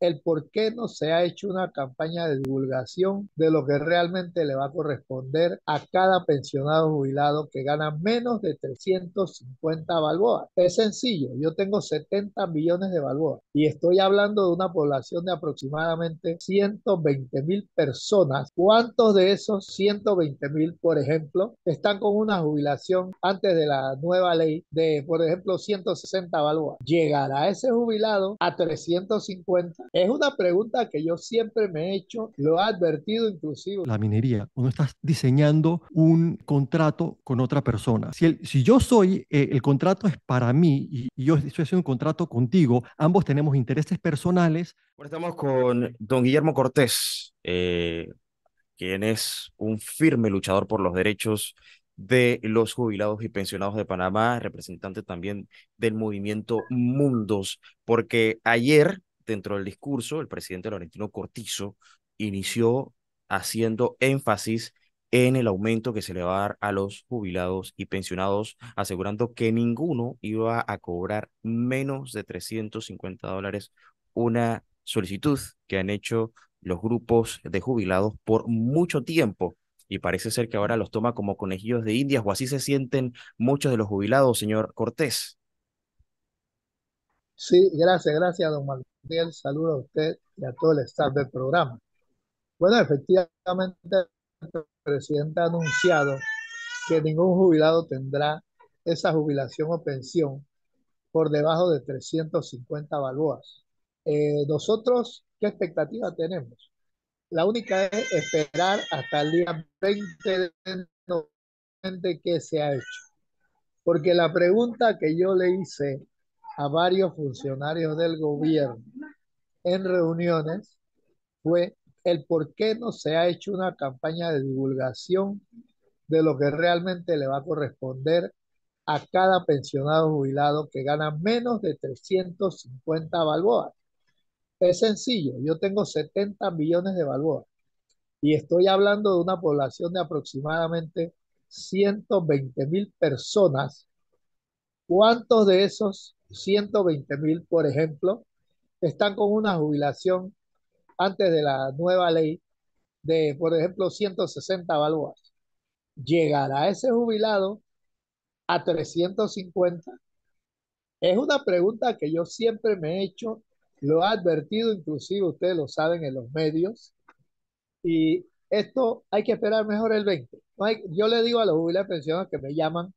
el por qué no se ha hecho una campaña de divulgación de lo que realmente le va a corresponder a cada pensionado jubilado que gana menos de 350 balboas. Es sencillo, yo tengo 70 millones de balboas y estoy hablando de una población de aproximadamente 120 mil personas. ¿Cuántos de esos 120 mil, por ejemplo, están con una jubilación antes de la nueva ley de, por ejemplo, 160 balboas? Llegará ese jubilado a 350 es una pregunta que yo siempre me he hecho, lo he advertido inclusive. La minería, cuando estás diseñando un contrato con otra persona, si, yo soy, eh, el contrato es para mí y, yo estoy haciendo un contrato contigo, ambos tenemos intereses personales. estamos con don Guillermo Cortés, eh, quien es un firme luchador por los derechos de los jubilados y pensionados de Panamá, representante también del movimiento Mundos, porque ayer dentro del discurso, el presidente Laurentino Cortizo inició haciendo énfasis en el aumento que se le va a dar a los jubilados y pensionados, asegurando que ninguno iba a cobrar menos de 350 dólares una solicitud que han hecho los grupos de jubilados por mucho tiempo. Y parece ser que ahora los toma como conejillos de indias o así se sienten muchos de los jubilados, señor Cortés. Sí, gracias, gracias, don Martín. Saludo a usted y a todo el staff del programa. Bueno, efectivamente, el presidente ha anunciado que ningún jubilado tendrá esa jubilación o pensión por debajo de 350 balboas. Eh, nosotros, ¿qué expectativa tenemos? La única es esperar hasta el día 20 de noviembre que se ha hecho. Porque la pregunta que yo le hice a varios funcionarios del gobierno en reuniones fue el por qué no se ha hecho una campaña de divulgación de lo que realmente le va a corresponder a cada pensionado jubilado que gana menos de 350 balboas. Es sencillo, yo tengo 70 millones de balboas y estoy hablando de una población de aproximadamente 120 mil personas. ¿Cuántos de esos 120 mil, por ejemplo, están con una jubilación antes de la nueva ley de, por ejemplo, 160 balboas. ¿Llegará ese jubilado a 350? Es una pregunta que yo siempre me he hecho, lo he advertido, inclusive ustedes lo saben en los medios, y esto hay que esperar mejor el 20. yo le digo a los jubilados pensionados que me llaman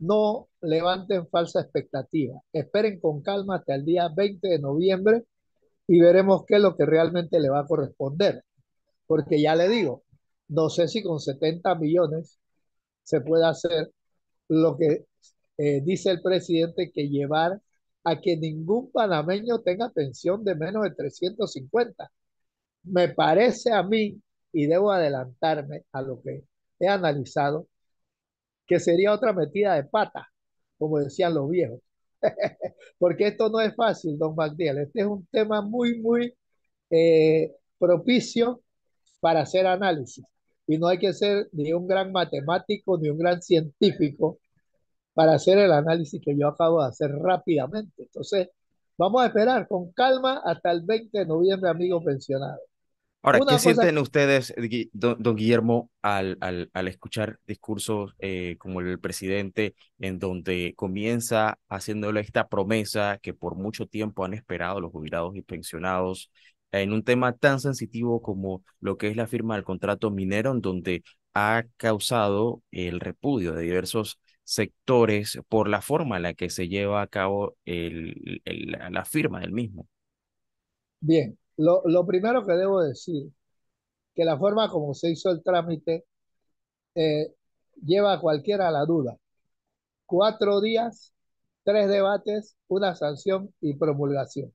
no levanten falsa expectativa. Esperen con calma hasta el día 20 de noviembre y veremos qué es lo que realmente le va a corresponder. Porque ya le digo, no sé si con 70 millones se puede hacer lo que eh, dice el presidente que llevar a que ningún panameño tenga pensión de menos de 350. Me parece a mí, y debo adelantarme a lo que he analizado, que sería otra metida de pata, como decían los viejos. Porque esto no es fácil, don Magdiel. Este es un tema muy, muy eh, propicio para hacer análisis. Y no hay que ser ni un gran matemático ni un gran científico para hacer el análisis que yo acabo de hacer rápidamente. Entonces, vamos a esperar con calma hasta el 20 de noviembre, amigos pensionados. Ahora, ¿qué sienten ustedes, don, Guillermo, al, al, escuchar discursos eh, como el del presidente, en donde comienza haciéndole esta promesa que por mucho tiempo han esperado los jubilados y pensionados, en un tema tan sensitivo como lo que es la firma del contrato minero, en donde ha causado el repudio de diversos sectores por la forma en la que se lleva a cabo el, la firma del mismo? Bien, lo, primero que debo decir, que la forma como se hizo el trámite eh, lleva a cualquiera a la duda. Cuatro días, tres debates, una sanción y promulgación.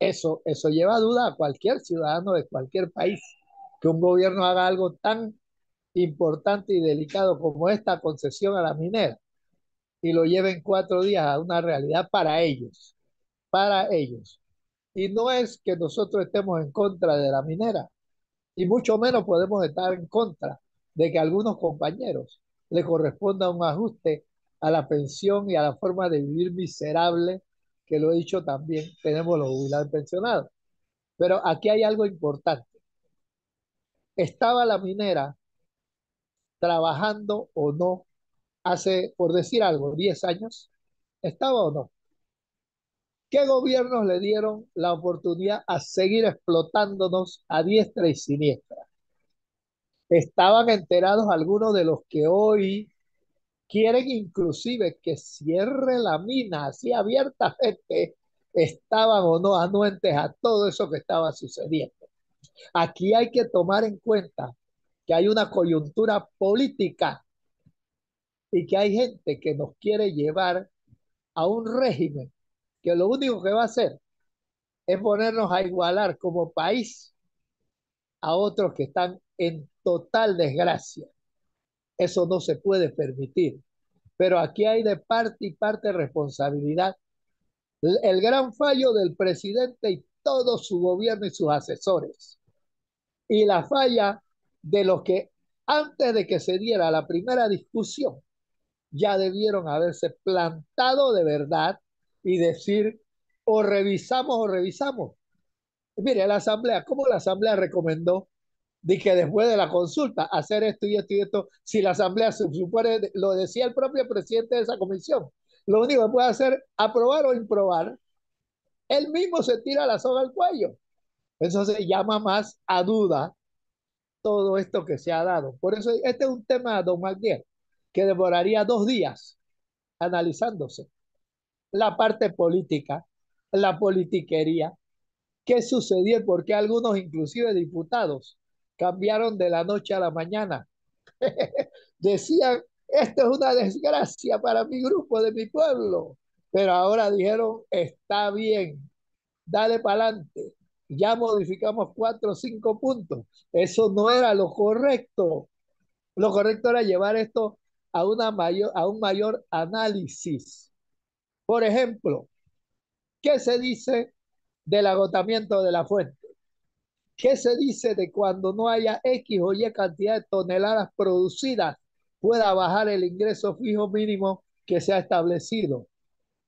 Eso, eso lleva a duda a cualquier ciudadano de cualquier país que un gobierno haga algo tan importante y delicado como esta concesión a la minera y lo lleven cuatro días a una realidad para ellos, para ellos. Y no es que nosotros estemos en contra de la minera, y mucho menos podemos estar en contra de que a algunos compañeros le corresponda un ajuste a la pensión y a la forma de vivir miserable, que lo he dicho también, tenemos los jubilados pensionados. Pero aquí hay algo importante. ¿Estaba la minera trabajando o no hace, por decir algo, 10 años? ¿Estaba o no? ¿Qué gobiernos le dieron la oportunidad a seguir explotándonos a diestra y siniestra? Estaban enterados algunos de los que hoy quieren inclusive que cierre la mina así abiertamente, estaban o no anuentes a todo eso que estaba sucediendo. Aquí hay que tomar en cuenta que hay una coyuntura política y que hay gente que nos quiere llevar a un régimen que lo único que va a hacer es ponernos a igualar como país a otros que están en total desgracia. Eso no se puede permitir. Pero aquí hay de parte y parte responsabilidad. El gran fallo del presidente y todo su gobierno y sus asesores. Y la falla de los que antes de que se diera la primera discusión ya debieron haberse plantado de verdad y decir o revisamos o revisamos. Mire, la asamblea, ¿cómo la asamblea recomendó de que después de la consulta hacer esto y esto y esto? Si la asamblea supone, lo decía el propio presidente de esa comisión, lo único que puede hacer aprobar o improbar, él mismo se tira la soga al cuello. entonces se llama más a duda todo esto que se ha dado. Por eso este es un tema, don Magdiel, que demoraría dos días analizándose la parte política, la politiquería. ¿Qué sucedió? Porque algunos, inclusive diputados, cambiaron de la noche a la mañana. Decían, esto es una desgracia para mi grupo, de mi pueblo. Pero ahora dijeron, está bien, dale para adelante. Ya modificamos cuatro o cinco puntos. Eso no era lo correcto. Lo correcto era llevar esto a, una mayor, a un mayor análisis por ejemplo, ¿qué se dice del agotamiento de la fuente? ¿Qué se dice de cuando no haya X o Y cantidad de toneladas producidas pueda bajar el ingreso fijo mínimo que se ha establecido?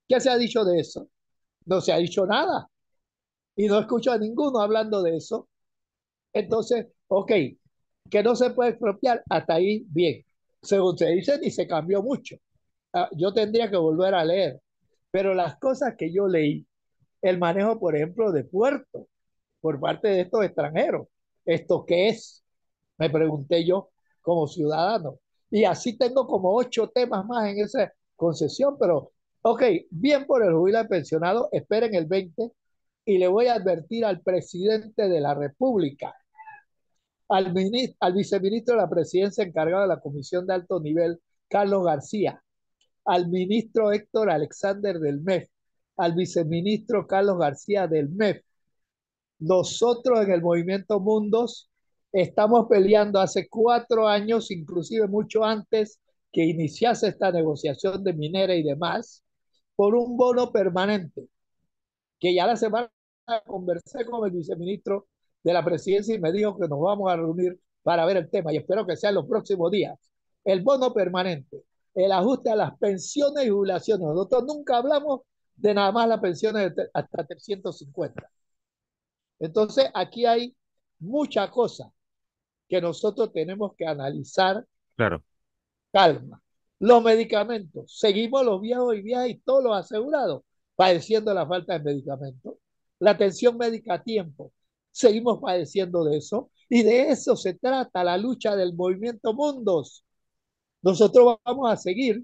¿Qué se ha dicho de eso? No se ha dicho nada. Y no escucho a ninguno hablando de eso. Entonces, ok, que no se puede expropiar, hasta ahí bien. Según se dice, ni se cambió mucho. Ah, yo tendría que volver a leer pero las cosas que yo leí, el manejo, por ejemplo, de puertos por parte de estos extranjeros, ¿esto qué es? Me pregunté yo como ciudadano. Y así tengo como ocho temas más en esa concesión, pero ok, bien por el jubilado pensionado, esperen el 20 y le voy a advertir al presidente de la República, al, al viceministro de la presidencia encargado de la Comisión de Alto Nivel, Carlos García, al ministro Héctor Alexander del MEF, al viceministro Carlos García del MEF. Nosotros en el movimiento Mundos estamos peleando hace cuatro años, inclusive mucho antes que iniciase esta negociación de minera y demás, por un bono permanente, que ya la semana conversé con el viceministro de la presidencia y me dijo que nos vamos a reunir para ver el tema y espero que sea en los próximos días. El bono permanente el ajuste a las pensiones y jubilaciones. Nosotros nunca hablamos de nada más las pensiones hasta 350. Entonces, aquí hay muchas cosas que nosotros tenemos que analizar. Claro. Calma. Los medicamentos. Seguimos los viejos y viejas y todos los asegurados padeciendo la falta de medicamentos. La atención médica a tiempo. Seguimos padeciendo de eso. Y de eso se trata la lucha del movimiento Mundos nosotros vamos a seguir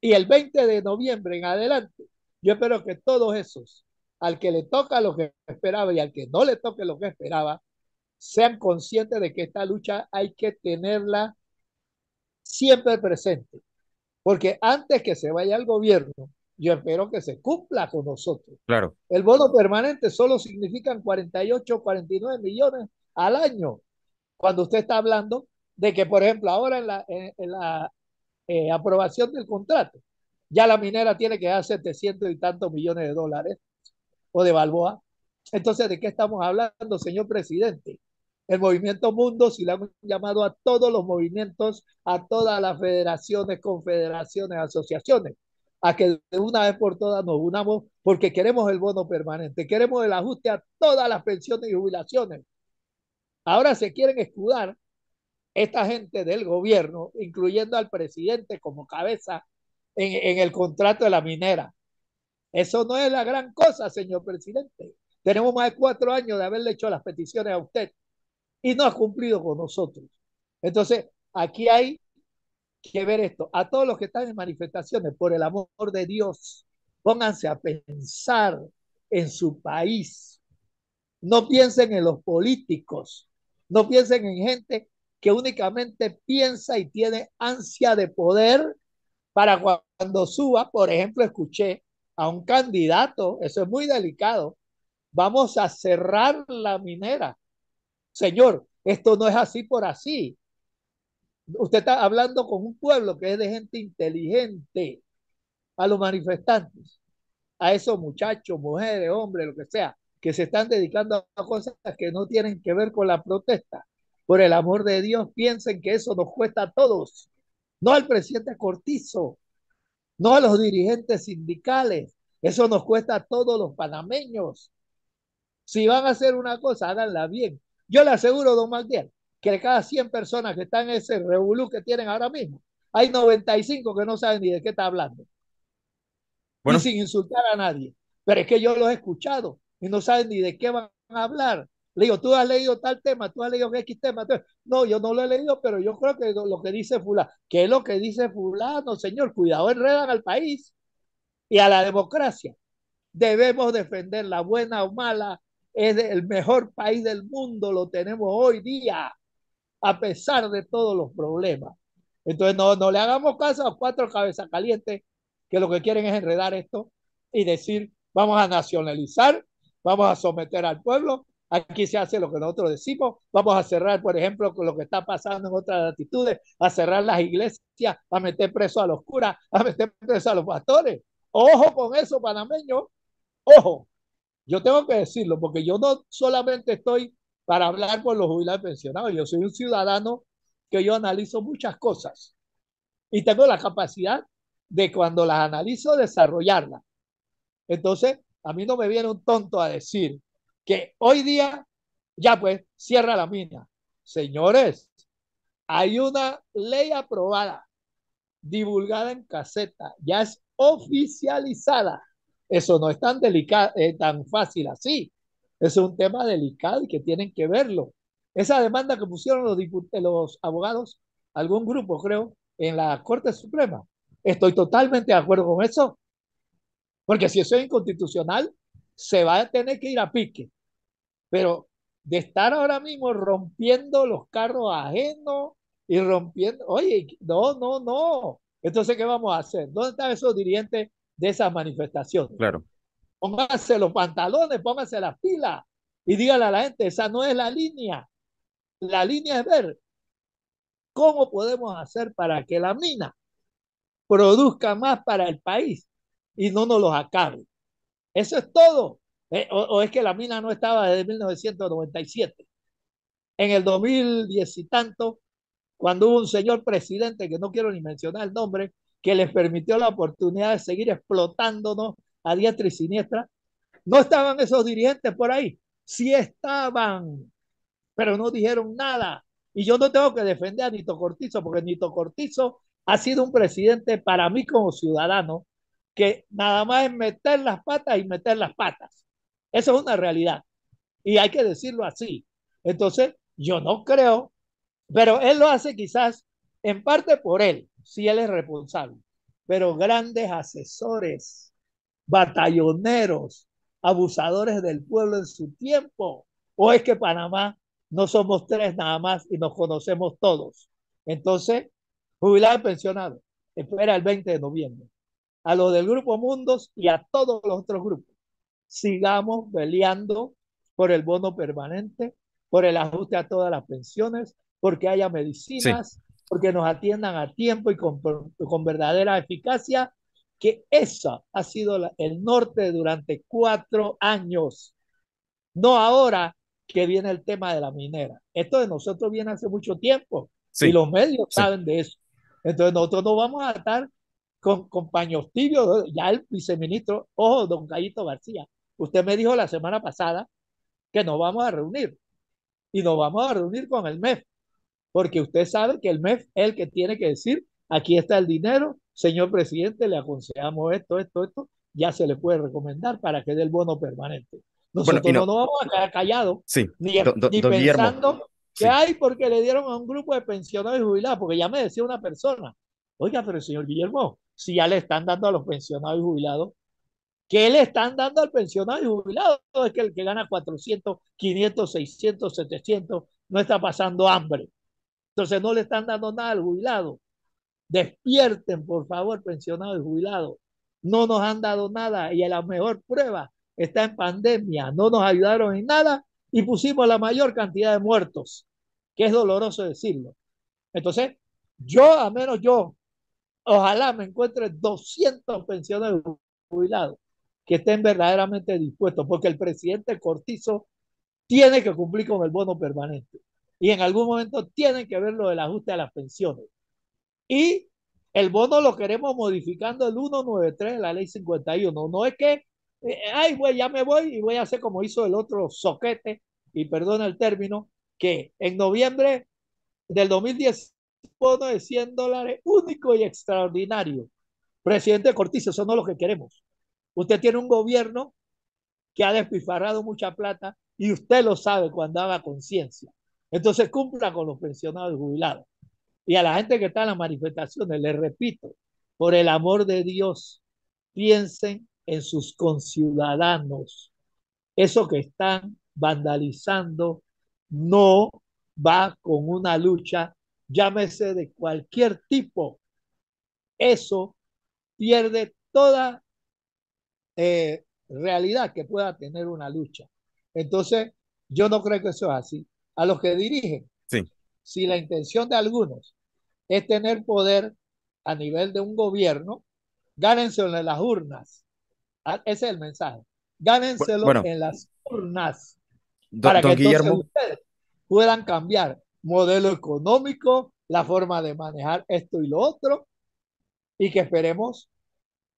y el 20 de noviembre en adelante, yo espero que todos esos, al que le toca lo que esperaba y al que no le toque lo que esperaba, sean conscientes de que esta lucha hay que tenerla siempre presente. Porque antes que se vaya al gobierno, yo espero que se cumpla con nosotros. Claro. El bono permanente solo significan 48, 49 millones al año. Cuando usted está hablando de que, por ejemplo, ahora en la, la eh, aprobación del contrato, ya la minera tiene que dar 700 y tantos millones de dólares o de Balboa. Entonces, ¿de qué estamos hablando, señor presidente? El movimiento Mundo, si le han llamado a todos los movimientos, a todas las federaciones, confederaciones, asociaciones, a que de una vez por todas nos unamos porque queremos el bono permanente, queremos el ajuste a todas las pensiones y jubilaciones. Ahora se quieren escudar esta gente del gobierno, incluyendo al presidente como cabeza en, el contrato de la minera. Eso no es la gran cosa, señor presidente. Tenemos más de cuatro años de haberle hecho las peticiones a usted y no ha cumplido con nosotros. Entonces, aquí hay que ver esto. A todos los que están en manifestaciones, por el amor de Dios, pónganse a pensar en su país. No piensen en los políticos, no piensen en gente que únicamente piensa y tiene ansia de poder para cuando suba, por ejemplo, escuché a un candidato, eso es muy delicado, vamos a cerrar la minera. Señor, esto no es así por así. Usted está hablando con un pueblo que es de gente inteligente, a los manifestantes, a esos muchachos, mujeres, hombres, lo que sea, que se están dedicando a cosas que no tienen que ver con la protesta. Por el amor de Dios, piensen que eso nos cuesta a todos, no al presidente Cortizo, no a los dirigentes sindicales, eso nos cuesta a todos los panameños. Si van a hacer una cosa, háganla bien. Yo le aseguro, don Magdiel, que de cada 100 personas que están en ese revolú que tienen ahora mismo, hay 95 que no saben ni de qué está hablando. Bueno. Y sin insultar a nadie. Pero es que yo los he escuchado y no saben ni de qué van a hablar. Le digo, tú has leído tal tema, tú has leído X tema. No, yo no lo he leído, pero yo creo que lo que dice fulano, ¿qué es lo que dice fulano, señor, cuidado, enredan al país y a la democracia. Debemos defender la buena o mala, es el mejor país del mundo, lo tenemos hoy día, a pesar de todos los problemas. Entonces, no, no le hagamos caso a cuatro cabezas calientes que lo que quieren es enredar esto y decir, vamos a nacionalizar, vamos a someter al pueblo Aquí se hace lo que nosotros decimos. Vamos a cerrar, por ejemplo, con lo que está pasando en otras latitudes, a cerrar las iglesias, a meter preso a los curas, a meter preso a los pastores. Ojo con eso, panameño. Ojo. Yo tengo que decirlo porque yo no solamente estoy para hablar con los jubilados pensionados. Yo soy un ciudadano que yo analizo muchas cosas y tengo la capacidad de cuando las analizo desarrollarlas. Entonces, a mí no me viene un tonto a decir que hoy día ya pues cierra la mina. Señores, hay una ley aprobada, divulgada en caseta, ya es oficializada. Eso no es tan delicado, eh, tan fácil así. Es un tema delicado y que tienen que verlo. Esa demanda que pusieron los, eh, los abogados, algún grupo creo, en la Corte Suprema. Estoy totalmente de acuerdo con eso. Porque si eso es inconstitucional, se va a tener que ir a pique. Pero de estar ahora mismo rompiendo los carros ajenos y rompiendo, oye, no, no, no. Entonces, ¿qué vamos a hacer? ¿Dónde están esos dirigentes de esas manifestaciones? Claro. Pónganse los pantalones, pónganse las pilas y díganle a la gente, esa no es la línea. La línea es ver cómo podemos hacer para que la mina produzca más para el país y no nos los acabe. Eso es todo. Eh, o, o, es que la mina no estaba desde 1997. En el 2010 y tanto, cuando hubo un señor presidente, que no quiero ni mencionar el nombre, que les permitió la oportunidad de seguir explotándonos a diestra y siniestra, no estaban esos dirigentes por ahí. Sí estaban, pero no dijeron nada. Y yo no tengo que defender a Nito Cortizo, porque Nito Cortizo ha sido un presidente para mí como ciudadano que nada más es meter las patas y meter las patas. Esa es una realidad. Y hay que decirlo así. Entonces, yo no creo, pero él lo hace quizás en parte por él, si él es responsable, pero grandes asesores, batalloneros, abusadores del pueblo en su tiempo. ¿O es que Panamá no somos tres nada más y nos conocemos todos? Entonces, jubilado y pensionado, espera el 20 de noviembre. A los del Grupo Mundos y a todos los otros grupos sigamos peleando por el bono permanente, por el ajuste a todas las pensiones, porque haya medicinas, porque nos atiendan a tiempo y con, verdadera eficacia, que esa ha sido el norte durante cuatro años, no ahora que viene el tema de la minera. Esto de nosotros viene hace mucho tiempo y los medios saben de eso. Entonces nosotros no vamos a estar con, compañeros tibios, ya el viceministro, ojo, don Gallito García, Usted me dijo la semana pasada que nos vamos a reunir y nos vamos a reunir con el MEF, porque usted sabe que el MEF es el que tiene que decir, aquí está el dinero, señor presidente, le aconsejamos esto, esto, esto, ya se le puede recomendar para que dé el bono permanente. Nosotros no, vamos a quedar callados, ni, pensando que hay porque le dieron a un grupo de pensionados y jubilados, porque ya me decía una persona, oiga, pero señor Guillermo, si ya le están dando a los pensionados y jubilados, ¿Qué le están dando al pensionado y jubilado? Es que el que gana 400, 500, 600, 700 no está pasando hambre. Entonces no le están dando nada al jubilado. Despierten, por favor, pensionado y jubilado. No nos han dado nada y a la mejor prueba está en pandemia. No nos ayudaron en nada y pusimos la mayor cantidad de muertos, que es doloroso decirlo. Entonces, yo, a menos yo, ojalá me encuentre 200 pensionados y jubilados que estén verdaderamente dispuestos, porque el presidente Cortizo tiene que cumplir con el bono permanente y en algún momento tienen que ver lo del ajuste a las pensiones. Y el bono lo queremos modificando el 193 de la ley 51. No es que, eh, ay, güey, ya me voy y voy a hacer como hizo el otro soquete, y perdona el término, que en noviembre del 2010 bono de 100 dólares único y extraordinario. Presidente Cortizo, eso no es lo que queremos. Usted tiene un gobierno que ha despifarrado mucha plata y usted lo sabe cuando haga conciencia. Entonces cumpla con los pensionados y jubilados. Y a la gente que está en las manifestaciones, les repito, por el amor de Dios, piensen en sus conciudadanos. Eso que están vandalizando no va con una lucha, llámese de cualquier tipo. Eso pierde toda eh, realidad que pueda tener una lucha. Entonces, yo no creo que eso es así. A los que dirigen, sí. si la intención de algunos es tener poder a nivel de un gobierno, gánenselo en las urnas. Ah, ese es el mensaje. Gánenselo en las urnas. para que ustedes puedan cambiar modelo económico, la forma de manejar esto y lo otro, y que esperemos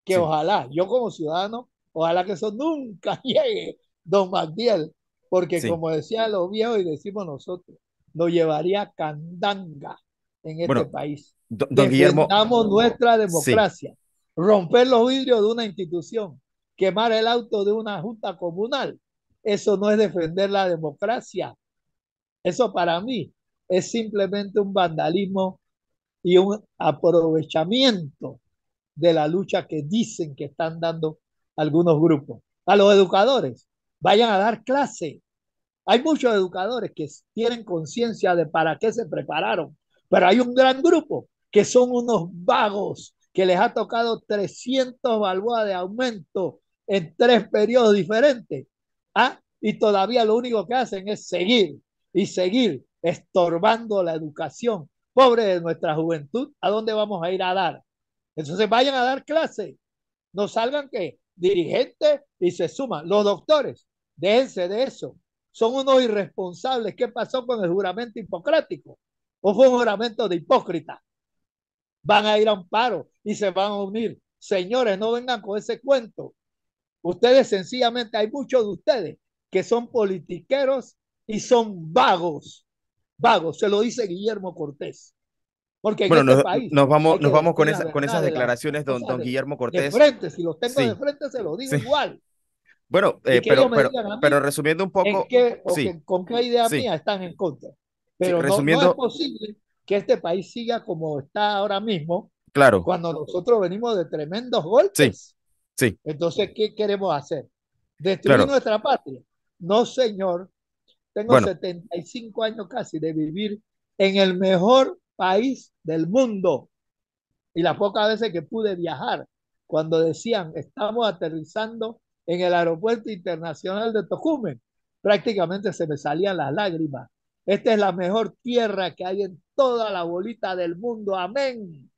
que ojalá, yo como ciudadano, ojalá que eso nunca llegue, don Magdiel, porque como decía los viejos y decimos nosotros, nos llevaría candanga en este país. Don, nuestra democracia, romper los vidrios de una institución, quemar el auto de una junta comunal, eso no es defender la democracia. Eso para mí es simplemente un vandalismo y un aprovechamiento de la lucha que dicen que están dando algunos grupos. A los educadores, vayan a dar clase. Hay muchos educadores que tienen conciencia de para qué se prepararon, pero hay un gran grupo que son unos vagos que les ha tocado 300 balboas de aumento en tres periodos diferentes. Ah, y todavía lo único que hacen es seguir y seguir estorbando la educación. Pobre de nuestra juventud, ¿a dónde vamos a ir a dar? Entonces vayan a dar clase. No salgan que dirigentes y se suman. Los doctores, déjense de eso. Son unos irresponsables. ¿Qué pasó con el juramento hipocrático? ¿O fue un juramento de hipócrita? Van a ir a un paro y se van a unir. Señores, no vengan con ese cuento. Ustedes sencillamente, hay muchos de ustedes que son politiqueros y son vagos. Vagos, se lo dice Guillermo Cortés. Porque bueno, este nos, vamos, nos vamos con, esa, con esas declaraciones, de don, don Guillermo Cortés. si los tengo de frente, se los digo igual. Bueno, eh, pero, pero, pero, resumiendo un poco. con qué idea mía están en contra. Pero resumiendo, es posible que este país siga como está ahora mismo. Claro. Cuando nosotros venimos de tremendos golpes. Sí. sí. Entonces, ¿qué queremos hacer? Destruir nuestra patria. No, señor. Tengo 75 años casi de vivir en el mejor país del mundo. Y las pocas veces que pude viajar, cuando decían, estamos aterrizando en el aeropuerto internacional de Tocumen, prácticamente se me salían las lágrimas. Esta es la mejor tierra que hay en toda la bolita del mundo. Amén.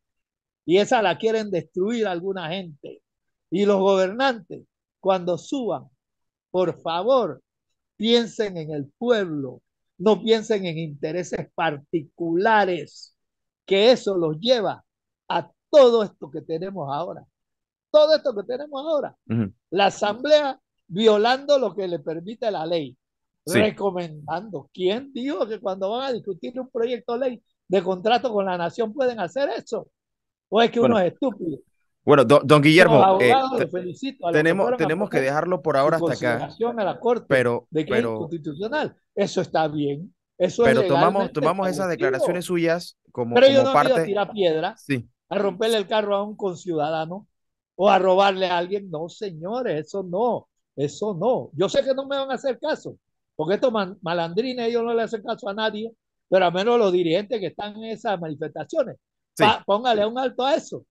Y esa la quieren destruir alguna gente. Y los gobernantes, cuando suban, por favor, piensen en el pueblo, no piensen en intereses particulares, que eso los lleva a todo esto que tenemos ahora. Todo esto que tenemos ahora. La asamblea violando lo que le permite la ley, recomendando. ¿Quién dijo que cuando van a discutir un proyecto de ley de contrato con la nación pueden hacer eso? ¿O es que uno es estúpido? Bueno, don, Guillermo, eh, tenemos, que dejarlo por ahora hasta acá. pero, constitucional. Eso está bien. Eso pero tomamos, tomamos esas declaraciones suyas como, pero no parte. A tirar piedra, sí. a romperle el carro a un conciudadano o a robarle a alguien. No, señores, eso no. Eso no. Yo sé que no me van a hacer caso, porque estos malandrines, ellos no le hacen caso a nadie, pero al menos los dirigentes que están en esas manifestaciones. póngale un alto a eso.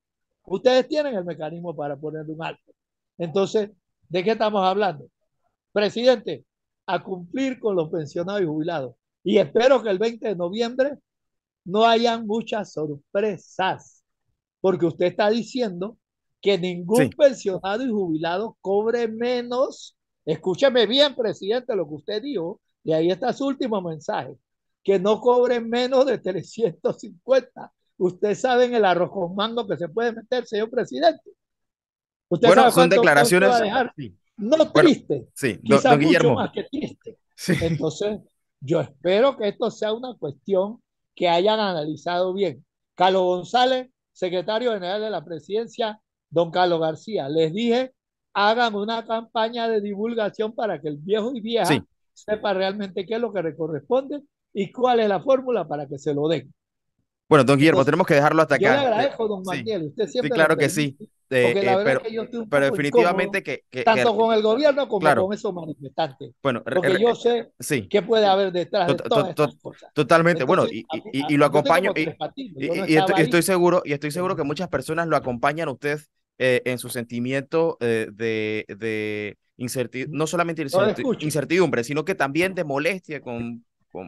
Ustedes tienen el mecanismo para ponerle un alto. Entonces, ¿de qué estamos hablando? Presidente, a cumplir con los pensionados y jubilados. Y espero que el 20 de noviembre no hayan muchas sorpresas, porque usted está diciendo que ningún pensionado y jubilado cobre menos. Escúcheme bien, presidente, lo que usted dijo, y ahí está su último mensaje, que no cobre menos de 350 Usted sabe el arroz con mango que se puede meter, señor presidente. bueno, son declaraciones. No triste. Sí, don, Mucho más que triste. Entonces, yo espero que esto sea una cuestión que hayan analizado bien. Carlos González, secretario general de la presidencia, don Carlos García, les dije, hagan una campaña de divulgación para que el viejo y vieja sepa realmente qué es lo que le corresponde y cuál es la fórmula para que se lo den. Bueno, don Guillermo, pues, tenemos que dejarlo hasta acá. Yo le agradezco, don Sí. claro que sí. Eh, pero, pero definitivamente que, Tanto con el gobierno como con esos manifestantes. Bueno, porque yo sé sí. qué puede haber detrás de todas to, cosas. Totalmente. bueno, y, lo acompaño. Y, estoy, seguro, y estoy seguro que muchas personas lo acompañan a usted eh, en su sentimiento eh, de, de incertidumbre, no solamente incertidumbre, sino que también de molestia con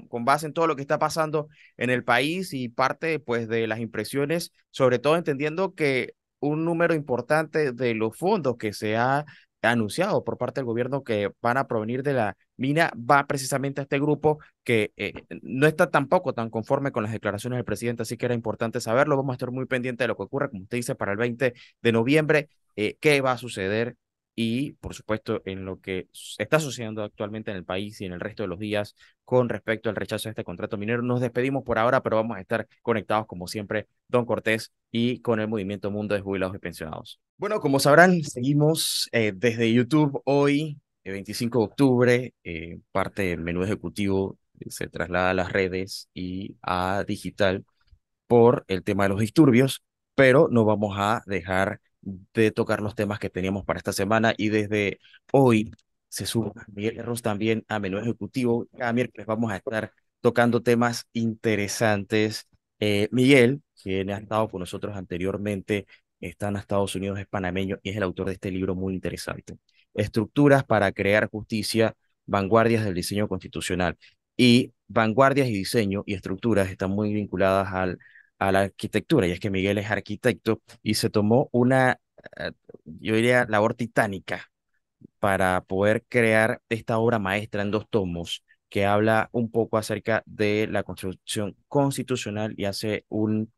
con, base en todo lo que está pasando en el país y parte pues de las impresiones, sobre todo entendiendo que un número importante de los fondos que se ha anunciado por parte del gobierno que van a provenir de la mina va precisamente a este grupo que eh, no está tampoco tan conforme con las declaraciones del presidente, así que era importante saberlo. Vamos a estar muy pendientes de lo que ocurre, como usted dice, para el 20 de noviembre, eh, qué va a suceder y, por supuesto, en lo que está sucediendo actualmente en el país y en el resto de los días con respecto al rechazo de este contrato minero. Nos despedimos por ahora, pero vamos a estar conectados, como siempre, Don Cortés y con el Movimiento Mundo de Jubilados y Pensionados. Bueno, como sabrán, seguimos eh, desde YouTube hoy, el 25 de octubre, eh, parte del menú ejecutivo eh, se traslada a las redes y a digital por el tema de los disturbios, pero no vamos a dejar de tocar los temas que teníamos para esta semana y desde hoy se suma Miguel Ross también a menú ejecutivo. Cada miércoles vamos a estar tocando temas interesantes. Eh, Miguel, quien ha estado con nosotros anteriormente, está en Estados Unidos, es panameño y es el autor de este libro muy interesante. Estructuras para crear justicia, vanguardias del diseño constitucional. Y vanguardias y diseño y estructuras están muy vinculadas al a la arquitectura, y es que Miguel es arquitecto y se tomó una, eh, yo diría, labor titánica para poder crear esta obra maestra en dos tomos que habla un poco acerca de la construcción constitucional y hace un,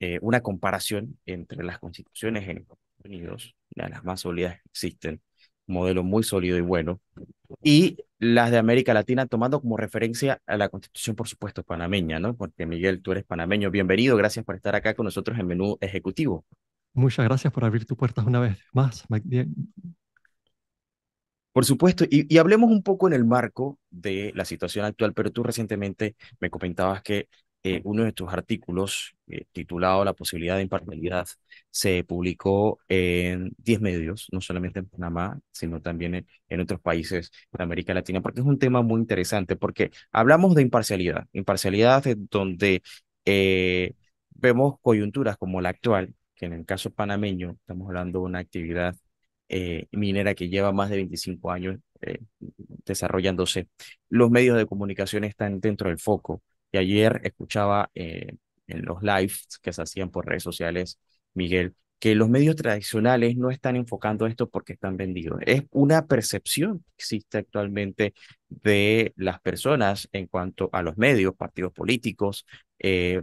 eh, una comparación entre las constituciones en Estados Unidos, las más sólidas que existen, modelo muy sólido y bueno, y las de América Latina tomando como referencia a la constitución, por supuesto, panameña, ¿no? Porque Miguel, tú eres panameño, bienvenido, gracias por estar acá con nosotros en Menú Ejecutivo. Muchas gracias por abrir tus puertas una vez más, por supuesto, y, y, hablemos un poco en el marco de la situación actual, pero tú recientemente me comentabas que eh, uno de estos artículos eh, titulado La posibilidad de imparcialidad se publicó en 10 medios, no solamente en Panamá, sino también en, otros países de América Latina, porque es un tema muy interesante, porque hablamos de imparcialidad, imparcialidad es donde eh, vemos coyunturas como la actual, que en el caso panameño estamos hablando de una actividad minera que lleva más de 25 años desarrollándose. Los medios de comunicación están dentro del foco y ayer escuchaba eh, en los lives que se hacían por redes sociales, Miguel, que los medios tradicionales no están enfocando esto porque están vendidos. Es una percepción que existe actualmente de las personas en cuanto a los medios, partidos políticos, eh,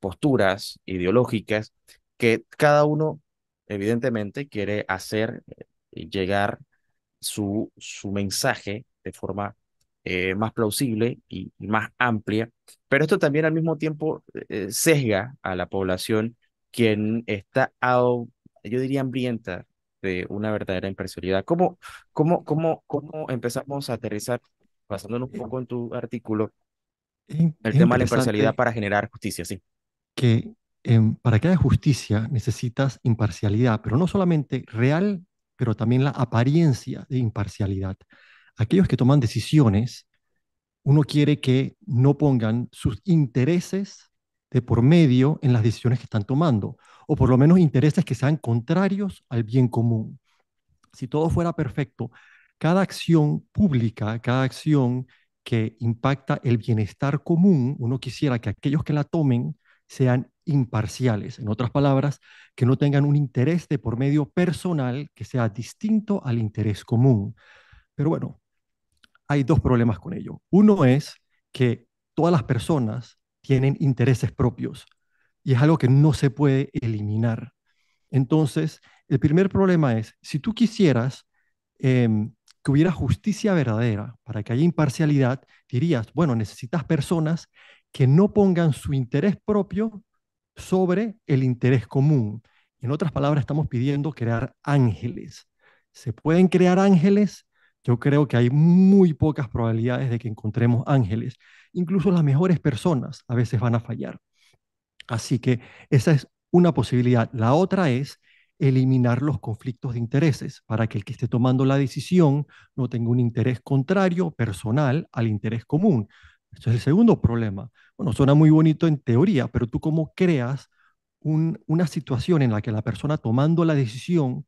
posturas ideológicas, que cada uno evidentemente quiere hacer eh, llegar su, su mensaje de forma eh, más plausible y, más amplia, pero esto también al mismo tiempo eh, sesga a la población quien está, yo diría, hambrienta de una verdadera imparcialidad. ¿Cómo, cómo, cómo, cómo empezamos a aterrizar, basándonos un poco en tu artículo, el tema de la imparcialidad para generar justicia? Sí. Que em, para que haya justicia necesitas imparcialidad, pero no solamente real, pero también la apariencia de imparcialidad aquellos que toman decisiones, uno quiere que no pongan sus intereses de por medio en las decisiones que están tomando, o por lo menos intereses que sean contrarios al bien común. Si todo fuera perfecto, cada acción pública, cada acción que impacta el bienestar común, uno quisiera que aquellos que la tomen sean imparciales, en otras palabras, que no tengan un interés de por medio personal que sea distinto al interés común. Pero bueno, hay dos problemas con ello. Uno es que todas las personas tienen intereses propios y es algo que no se puede eliminar. Entonces, el primer problema es, si tú quisieras em, que hubiera justicia verdadera, para que haya imparcialidad, dirías, bueno, necesitas personas que no pongan su interés propio sobre el interés común. En otras palabras, estamos pidiendo crear ángeles. Se pueden crear ángeles yo creo que hay muy pocas probabilidades de que encontremos ángeles. Incluso las mejores personas a veces van a fallar. Así que esa es una posibilidad. La otra es eliminar los conflictos de intereses para que el que esté tomando la decisión no tenga un interés contrario personal al interés común. Ese es el segundo problema. Bueno, suena muy bonito en teoría, pero tú cómo creas una situación en la que la persona tomando la decisión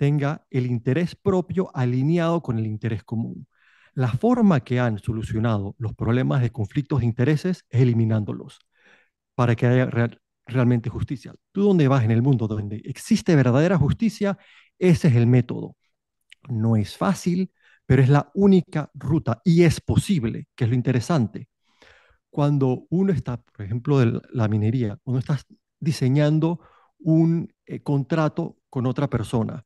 tenga el interés propio alineado con el interés común. La forma que han solucionado los problemas de conflictos de intereses es eliminándolos para que haya realmente justicia. Tú donde vas en el mundo donde existe verdadera justicia, ese es el método. No es fácil, pero es la única ruta y es posible, que es lo interesante. Cuando uno está, por ejemplo, de la minería, cuando estás diseñando un eh, contrato con otra persona,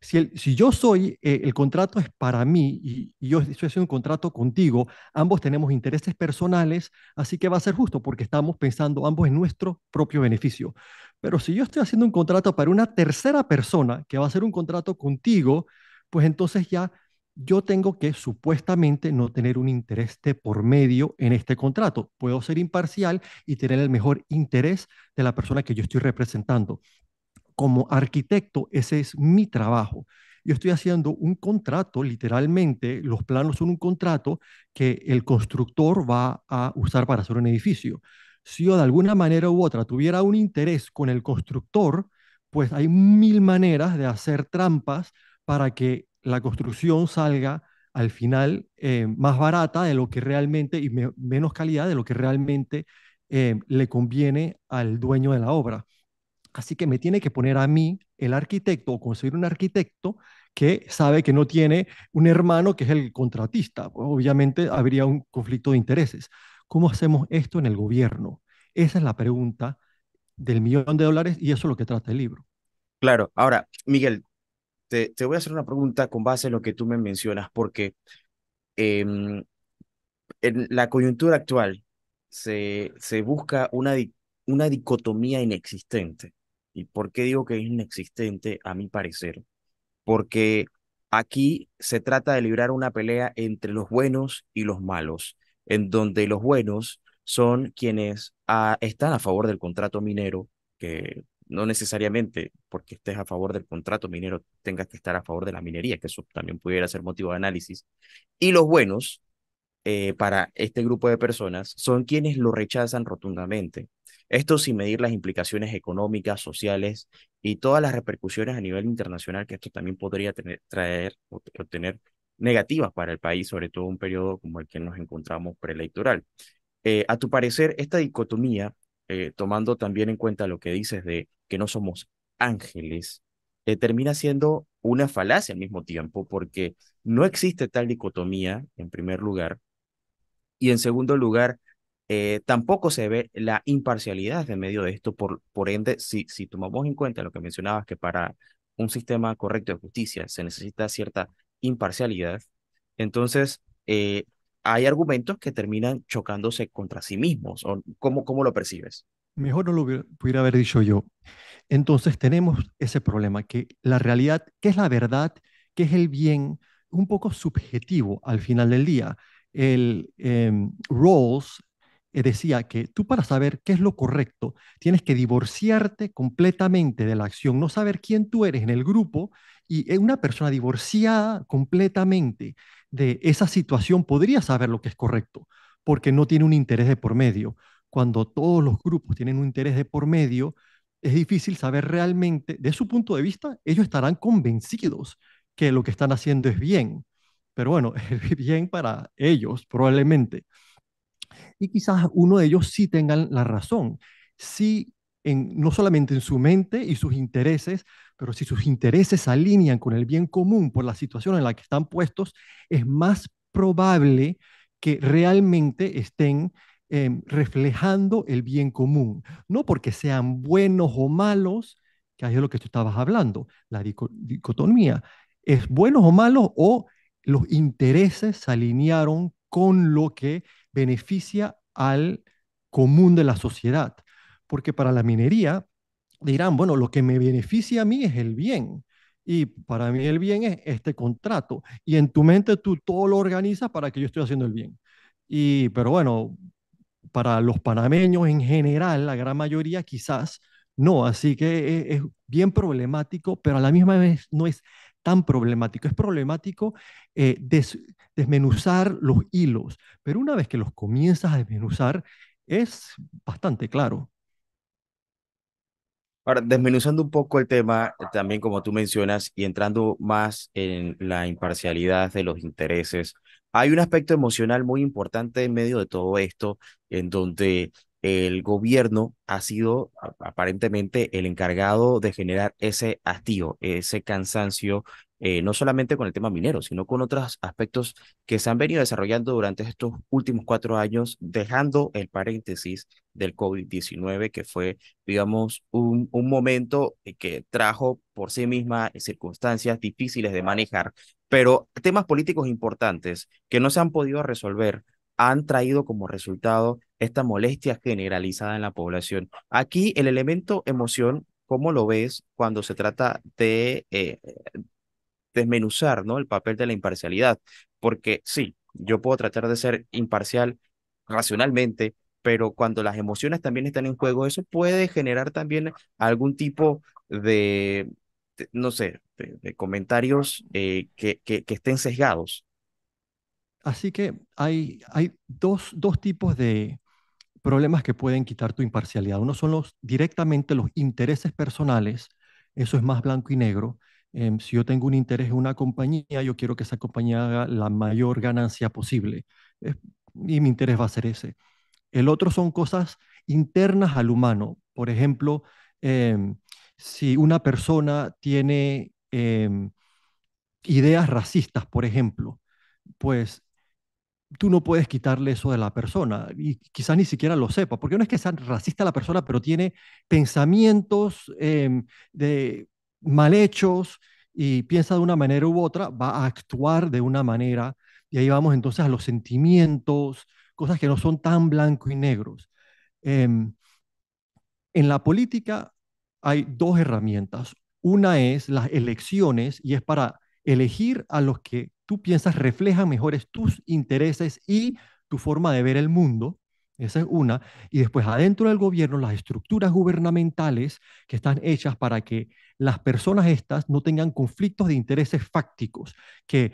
si, yo soy, eh, el contrato es para mí y, yo estoy haciendo un contrato contigo, ambos tenemos intereses personales, así que va a ser justo porque estamos pensando ambos en nuestro propio beneficio. Pero si yo estoy haciendo un contrato para una tercera persona que va a hacer un contrato contigo, pues entonces ya yo tengo que supuestamente no tener un interés por medio en este contrato. Puedo ser imparcial y tener el mejor interés de la persona que yo estoy representando como arquitecto, ese es mi trabajo. Yo estoy haciendo un contrato, literalmente, los planos son un contrato que el constructor va a usar para hacer un edificio. Si yo de alguna manera u otra tuviera un interés con el constructor, pues hay mil maneras de hacer trampas para que la construcción salga al final eh, más barata de lo que realmente y menos calidad de lo que realmente eh, le conviene al dueño de la obra así que me tiene que poner a mí, el arquitecto, o conseguir un arquitecto que sabe que no tiene un hermano que es el contratista. Obviamente habría un conflicto de intereses. ¿Cómo hacemos esto en el gobierno? Esa es la pregunta del millón de dólares y eso es lo que trata el libro. Claro, ahora, Miguel, te, voy a hacer una pregunta con base en lo que tú me mencionas, porque em, en la coyuntura actual se, se busca una, una dicotomía inexistente ¿Y por qué digo que es inexistente a mi parecer? Porque aquí se trata de librar una pelea entre los buenos y los malos, en donde los buenos son quienes ah, están a favor del contrato minero, que no necesariamente porque estés a favor del contrato minero tengas que estar a favor de la minería, que eso también pudiera ser motivo de análisis. Y los buenos, eh, para este grupo de personas, son quienes lo rechazan rotundamente. Esto sin medir las implicaciones económicas, sociales y todas las repercusiones a nivel internacional que esto también podría traer o tener negativas para el país, sobre todo en un periodo como el que nos encontramos preelectoral. Eh, a tu parecer, esta dicotomía, eh, tomando también en cuenta lo que dices de que no somos ángeles, eh, termina siendo una falacia al mismo tiempo, porque no existe tal dicotomía, en primer lugar, y en segundo lugar, eh, tampoco se ve la imparcialidad en medio de esto, por, por ende, si, si tomamos en cuenta lo que mencionabas, que para un sistema correcto de justicia se necesita cierta imparcialidad, entonces eh, hay argumentos que terminan chocándose contra sí mismos. O ¿cómo, ¿Cómo lo percibes? Mejor no lo pudiera haber dicho yo. Entonces tenemos ese problema, que la realidad, que es la verdad? que es el bien? Un poco subjetivo al final del día. El em, Rawls eh, decía que tú para saber qué es lo correcto, tienes que divorciarte completamente de la acción, no saber quién tú eres en el grupo y eh, una persona divorciada completamente de esa situación podría saber lo que es correcto, porque no tiene un interés de por medio. Cuando todos los grupos tienen un interés de por medio, es difícil saber realmente, de su punto de vista, ellos estarán convencidos que lo que están haciendo es bien, pero bueno, es bien para ellos probablemente. Y quizás uno de ellos sí tenga la razón, Si, no solamente en su mente y sus intereses, pero si sus intereses se alinean con el bien común por la situación en la que están puestos, es más probable que realmente estén em, reflejando el bien común. No porque sean buenos o malos, que es lo que tú estabas hablando, la dicotomía. Es buenos o malos o los intereses se alinearon con lo que beneficia al común de la sociedad. Porque para la minería dirán, bueno, lo que me beneficia a mí es el bien. Y para mí el bien es este contrato. Y en tu mente tú todo lo organizas para que yo esté haciendo el bien. Y, pero bueno, para los panameños en general, la gran mayoría quizás no. Así que es, es bien problemático, pero a la misma vez no es tan problemático. Es problemático eh, desmenuzar los hilos, pero una vez que los comienzas a desmenuzar, es bastante claro. Ahora, desmenuzando un poco el tema, eh, también como tú mencionas, y entrando más en la imparcialidad de los intereses, hay un aspecto emocional muy importante en medio de todo esto, en donde el gobierno ha sido aparentemente el encargado de generar ese hastío, ese cansancio, eh, no solamente con el tema minero, sino con otros aspectos que se han venido desarrollando durante estos últimos cuatro años, dejando el paréntesis del COVID-19, que fue, digamos, un, un momento que trajo por sí misma circunstancias difíciles de manejar, pero temas políticos importantes que no se han podido resolver han traído como resultado esta molestia generalizada en la población. Aquí el elemento emoción, ¿cómo lo ves cuando se trata de eh, desmenuzar ¿no? el papel de la imparcialidad? Porque sí, yo puedo tratar de ser imparcial racionalmente, pero cuando las emociones también están en juego, eso puede generar también algún tipo de, no sé, de, comentarios eh, que, que, estén sesgados. Así que hay, hay dos, dos, tipos de, problemas que pueden quitar tu imparcialidad. Uno son los, directamente los intereses personales, eso es más blanco y negro. Em, si yo tengo un interés en una compañía, yo quiero que esa compañía haga la mayor ganancia posible. y mi interés va a ser ese. El otro son cosas internas al humano. Por ejemplo, em, si una persona tiene em, ideas racistas, por ejemplo, pues tú no puedes quitarle eso de la persona y quizás ni siquiera lo sepa, porque no es que sea racista la persona, pero tiene pensamientos em, de mal hechos y piensa de una manera u otra, va a actuar de una manera y ahí vamos entonces a los sentimientos, cosas que no son tan blanco y negros. Em, en la política hay dos herramientas. Una es las elecciones y es para elegir a los que tú piensas reflejan mejores tus intereses y tu forma de ver el mundo. Esa es una. Y después adentro del gobierno, las estructuras gubernamentales que están hechas para que las personas estas no tengan conflictos de intereses fácticos, que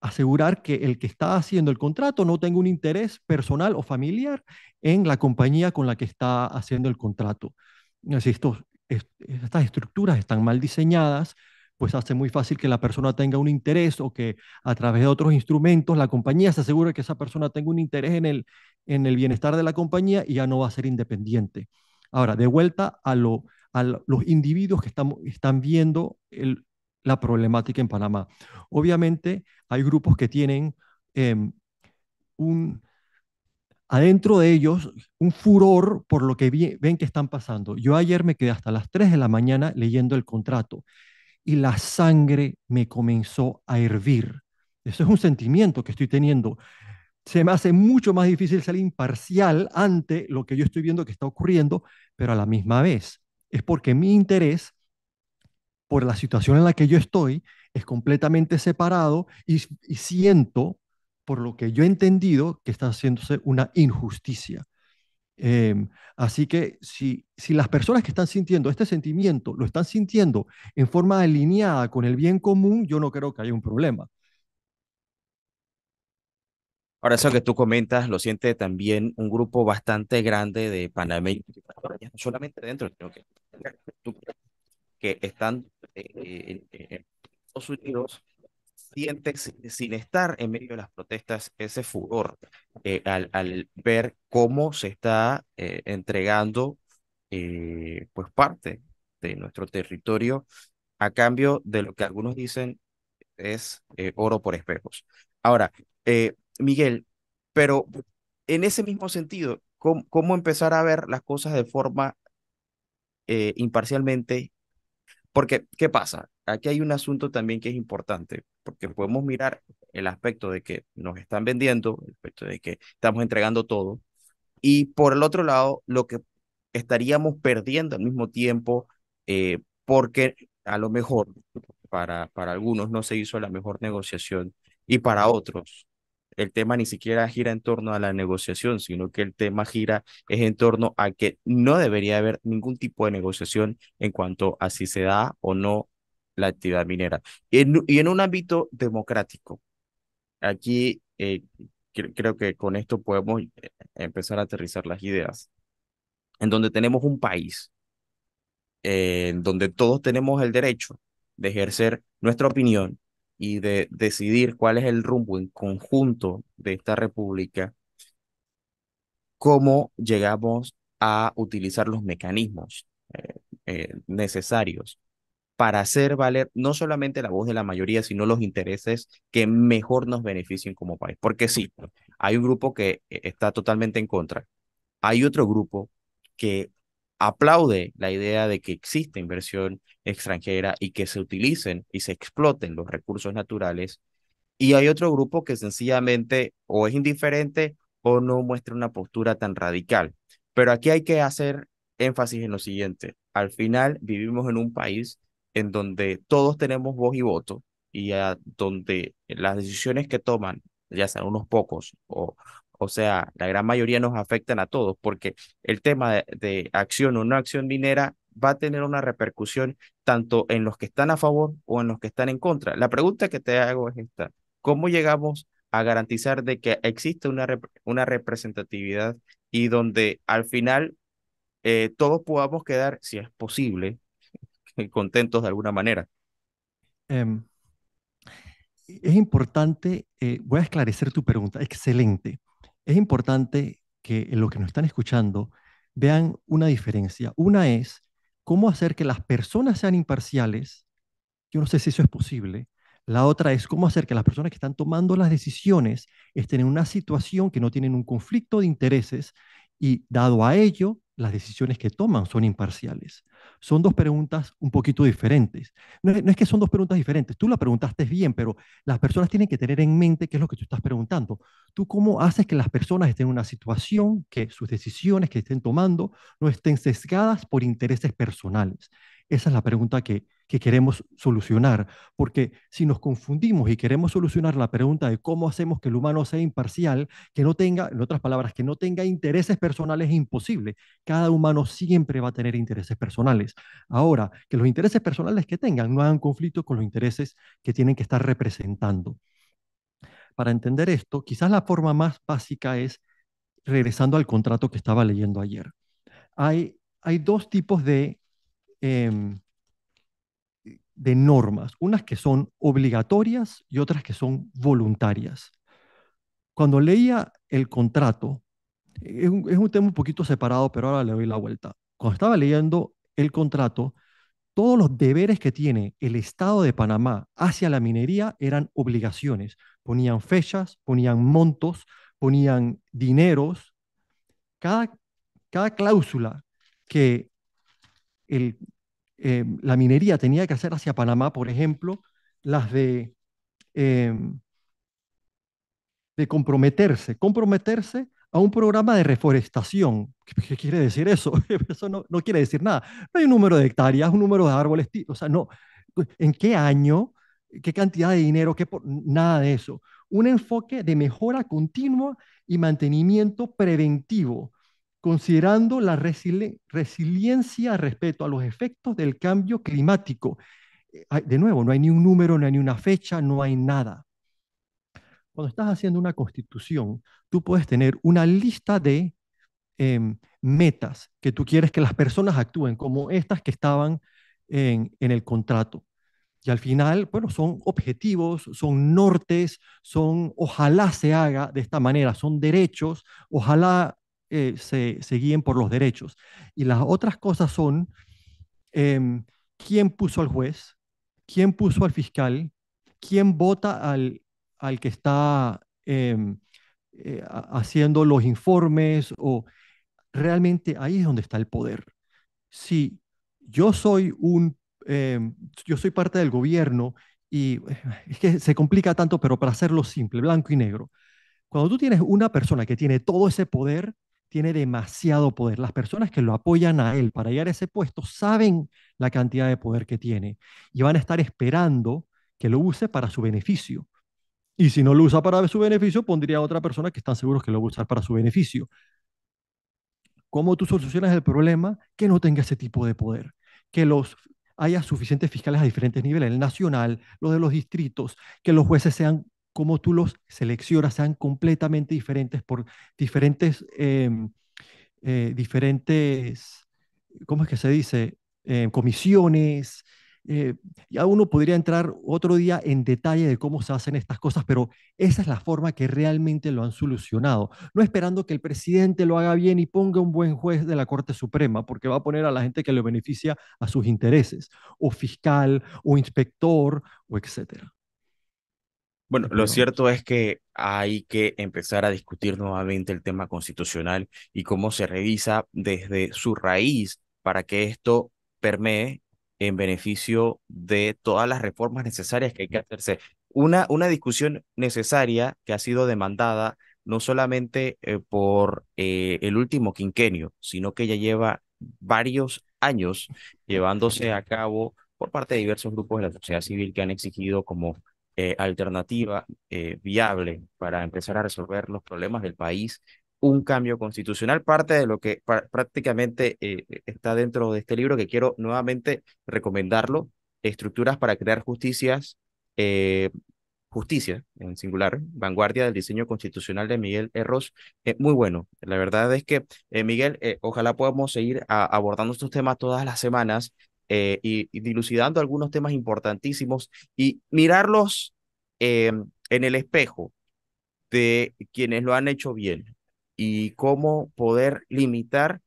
asegurar que el que está haciendo el contrato no tenga un interés personal o familiar en la compañía con la que está haciendo el contrato. estas estructuras están mal diseñadas, pues hace muy fácil que la persona tenga un interés o que a través de otros instrumentos la compañía se asegure que esa persona tenga un interés en el, en el bienestar de la compañía y ya no va a ser independiente. Ahora, de vuelta a, lo, a los individuos que están, están viendo la problemática en Panamá. Obviamente hay grupos que tienen em, un, adentro de ellos un furor por lo que ven que están pasando. Yo ayer me quedé hasta las 3 de la mañana leyendo el contrato y la sangre me comenzó a hervir. Eso es un sentimiento que estoy teniendo. Se me hace mucho más difícil ser imparcial ante lo que yo estoy viendo que está ocurriendo, pero a la misma vez es porque mi interés por la situación en la que yo estoy es completamente separado y siento, por lo que yo he entendido, que está haciéndose una injusticia. Em, así que si, si las personas que están sintiendo este sentimiento lo están sintiendo en forma alineada con el bien común, yo no creo que haya un problema. Ahora, eso que tú comentas lo siente también un grupo bastante grande de panameños, no solamente dentro, sino que, están eh, en Estados Unidos siente sin estar en medio de las protestas ese furor eh, al, al, ver cómo se está eh, entregando eh, pues parte de nuestro territorio a cambio de lo que algunos dicen es oro por espejos. Ahora, Miguel, pero en ese mismo sentido, ¿cómo, ¿cómo, empezar a ver las cosas de forma imparcialmente? Porque, ¿qué pasa? aquí hay un asunto también que es importante, porque podemos mirar el aspecto de que nos están vendiendo, el aspecto de que estamos entregando todo, y por el otro lado, lo que estaríamos perdiendo al mismo tiempo, eh, porque a lo mejor para, para algunos no se hizo la mejor negociación y para otros el tema ni siquiera gira en torno a la negociación, sino que el tema gira es en torno a que no debería haber ningún tipo de negociación en cuanto a si se da o no la actividad minera. y en un ámbito democrático, aquí eh, creo que con esto podemos eh, empezar a aterrizar las ideas, en donde tenemos un país, eh, en donde todos tenemos el derecho de ejercer nuestra opinión y de decidir cuál es el rumbo en conjunto de esta república, cómo llegamos a utilizar los mecanismos necesarios para hacer valer no solamente la voz de la mayoría, sino los intereses que mejor nos beneficien como país. Porque sí, hay un grupo que eh, está totalmente en contra. Hay otro grupo que aplaude la idea de que existe inversión extranjera y que se utilicen y se exploten los recursos naturales. Y hay otro grupo que sencillamente o es indiferente o no muestra una postura tan radical. Pero aquí hay que hacer énfasis en lo siguiente. Al final vivimos en un país en donde todos tenemos voz y voto y donde las decisiones que toman, ya sean unos pocos o, o sea, la gran mayoría nos afectan a todos, porque el tema de, acción o no acción minera va a tener una repercusión tanto en los que están a favor o en los que están en contra. La pregunta que te hago es esta, ¿cómo llegamos a garantizar de que existe una, una representatividad y donde al final eh, todos podamos quedar, si es posible, contentos de alguna manera. Em, es importante, eh, voy a esclarecer tu pregunta, excelente. Es importante que los que nos están escuchando vean una diferencia. Una es cómo hacer que las personas sean imparciales. Yo no sé si eso es posible. La otra es cómo hacer que las personas que están tomando las decisiones estén en una situación que no tienen un conflicto de intereses y dado a ello, las decisiones que toman son imparciales. Son dos preguntas un poquito diferentes. No, es que son dos preguntas diferentes, tú la preguntaste bien, pero las personas tienen que tener en mente qué es lo que tú estás preguntando. Tú cómo haces que las personas estén en una situación, que sus decisiones que estén tomando no estén sesgadas por intereses personales. Esa es la pregunta que, queremos solucionar, porque si nos confundimos y queremos solucionar la pregunta de cómo hacemos que el humano sea imparcial, que no tenga, en otras palabras, que no tenga intereses personales, es imposible. Cada humano siempre va a tener intereses personales. Ahora, que los intereses personales que tengan no hagan conflicto con los intereses que tienen que estar representando. Para entender esto, quizás la forma más básica es regresando al contrato que estaba leyendo ayer. Hay, hay dos tipos de Em, de normas, unas que son obligatorias y otras que son voluntarias. Cuando leía el contrato, es un, tema un poquito separado, pero ahora le doy la vuelta. Cuando estaba leyendo el contrato, todos los deberes que tiene el Estado de Panamá hacia la minería eran obligaciones. Ponían fechas, ponían montos, ponían dineros. Cada, cada cláusula que eh, la minería tenía que hacer hacia Panamá, por ejemplo, las de, eh, de comprometerse, comprometerse a un programa de reforestación. ¿Qué, quiere decir eso? Eso no, quiere decir nada. No hay un número de hectáreas, un número de árboles, o sea, no. ¿En qué año? ¿Qué cantidad de dinero? nada de eso. Un enfoque de mejora continua y mantenimiento preventivo considerando la resiliencia respecto a los efectos del cambio climático. Eh, de nuevo, no hay ni un número, no hay ni una fecha, no hay nada. Cuando estás haciendo una constitución, tú puedes tener una lista de em, metas que tú quieres que las personas actúen, como estas que estaban en, en el contrato. Y al final, bueno, son objetivos, son nortes, son, ojalá se haga de esta manera, son derechos, ojalá eh, se, guíen por los derechos. Y las otras cosas son em, quién puso al juez, quién puso al fiscal, quién vota al, al que está em, eh, haciendo los informes o realmente ahí es donde está el poder. Si yo soy un, em, yo soy parte del gobierno y es que se complica tanto, pero para hacerlo simple, blanco y negro. Cuando tú tienes una persona que tiene todo ese poder, tiene demasiado poder. Las personas que lo apoyan a él para llegar a ese puesto saben la cantidad de poder que tiene y van a estar esperando que lo use para su beneficio. Y si no lo usa para su beneficio, pondría a otra persona que están seguros que lo va a usar para su beneficio. ¿Cómo tú solucionas el problema que no tenga ese tipo de poder? Que los haya suficientes fiscales a diferentes niveles, el nacional, los de los distritos, que los jueces sean cómo tú los seleccionas sean completamente diferentes por diferentes, em, eh, diferentes ¿cómo es que se dice? Em, comisiones. Eh, ya uno podría entrar otro día en detalle de cómo se hacen estas cosas, pero esa es la forma que realmente lo han solucionado. No esperando que el presidente lo haga bien y ponga un buen juez de la Corte Suprema, porque va a poner a la gente que le beneficia a sus intereses, o fiscal, o inspector, o etcétera. Bueno, lo cierto es que hay que empezar a discutir nuevamente el tema constitucional y cómo se revisa desde su raíz para que esto permee en beneficio de todas las reformas necesarias que hay que hacerse. Una, una discusión necesaria que ha sido demandada no solamente eh, por eh, el último quinquenio, sino que ya lleva varios años llevándose a cabo por parte de diversos grupos de la sociedad civil que han exigido como eh, alternativa eh, viable para empezar a resolver los problemas del país, un cambio constitucional, parte de lo que prácticamente eh, está dentro de este libro que quiero nuevamente recomendarlo, estructuras para crear justicias, justicia en singular, vanguardia del diseño constitucional de Miguel Erros, muy bueno. La verdad es que, Miguel, ojalá podamos seguir ah, abordando estos temas todas las semanas eh, y, dilucidando algunos temas importantísimos y mirarlos eh, en el espejo de quienes lo han hecho bien y cómo poder limitar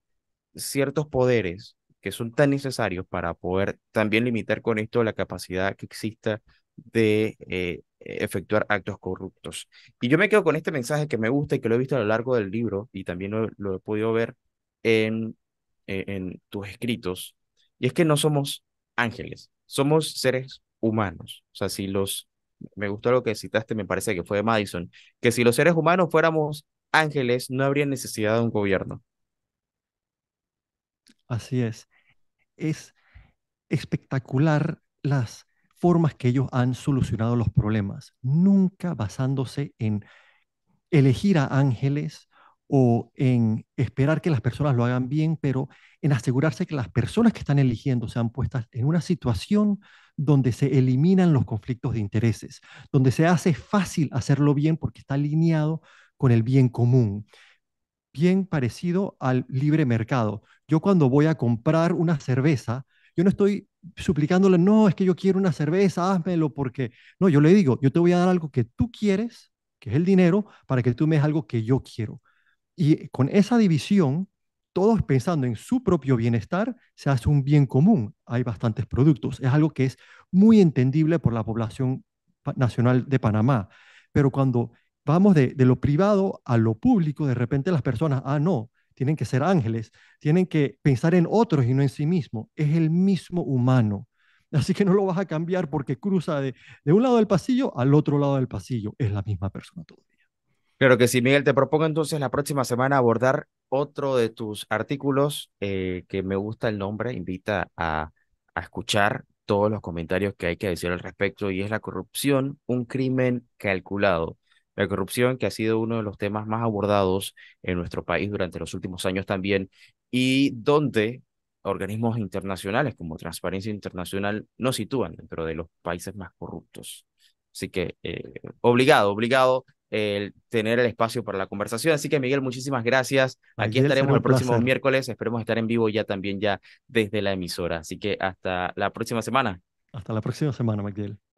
ciertos poderes que son tan necesarios para poder también limitar con esto la capacidad que exista de eh, efectuar actos corruptos. Y yo me quedo con este mensaje que me gusta y que lo he visto a lo largo del libro y también lo, he podido ver en, e, en tus escritos, y es que no somos ángeles, somos seres humanos. O sea, si los, me gustó lo que citaste, me parece que fue de Madison, que si los seres humanos fuéramos ángeles, no habría necesidad de un gobierno. Así es. Es espectacular las formas que ellos han solucionado los problemas, nunca basándose en elegir a ángeles o en esperar que las personas lo hagan bien, pero en asegurarse que las personas que están eligiendo sean puestas en una situación donde se eliminan los conflictos de intereses, donde se hace fácil hacerlo bien porque está alineado con el bien común. Bien parecido al libre mercado. Yo cuando voy a comprar una cerveza, yo no estoy suplicándole, no, es que yo quiero una cerveza, házmelo porque... No, yo le digo, yo te voy a dar algo que tú quieres, que es el dinero, para que tú me des algo que yo quiero. Y con esa división, todos pensando en su propio bienestar, se hace un bien común. Hay bastantes productos. Es algo que es muy entendible por la población nacional de Panamá. Pero cuando vamos de, lo privado a lo público, de repente las personas, ah, no, tienen que ser ángeles, tienen que pensar en otros y no en sí mismo. Es el mismo humano. Así que no lo vas a cambiar porque cruza de, de un lado del pasillo al otro lado del pasillo. Es la misma persona todavía. Claro que sí, Miguel, te propongo entonces la próxima semana abordar otro de tus artículos eh, que me gusta el nombre, invita a, escuchar todos los comentarios que hay que decir al respecto y es la corrupción, un crimen calculado. La corrupción que ha sido uno de los temas más abordados en nuestro país durante los últimos años también y donde organismos internacionales como Transparencia Internacional nos sitúan dentro de los países más corruptos. Así que eh, obligado, obligado el tener el espacio para la conversación. Así que Miguel, muchísimas gracias. Aquí estaremos el próximo miércoles. Esperemos estar en vivo ya también ya desde la emisora. Así que hasta la próxima semana. Hasta la próxima semana, Miguel.